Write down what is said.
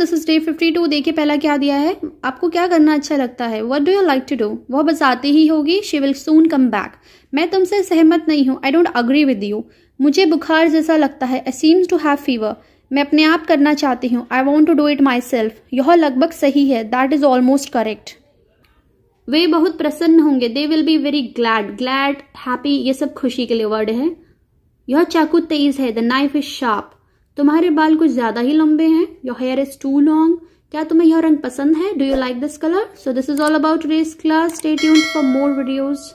this is day fifty two देखिए पहला क्या दिया है आपको क्या करना अच्छा लगता है what do you like to do वह बस आती ही होगी she will soon come back मैं तुमसे सहमत नहीं हूँ I don't agree with you मुझे बुखार जैसा लगता है I seems to have fever मैं अपने आप करना चाहती हूँ I want to do it my self यह लगभग सही है दैट इज ऑलमोस्ट करेक्ट वे बहुत प्रसन्न होंगे they will be very glad glad happy ये सब खुशी के लिए वर्ड है यह चाकू तेज है द नाइफ इज शार्प तुम्हारे बाल कुछ ज्यादा ही लंबे हैं your hair is too long क्या तुम्हें यह रंग पसंद है do you like this colour so this is all about race class state for more videos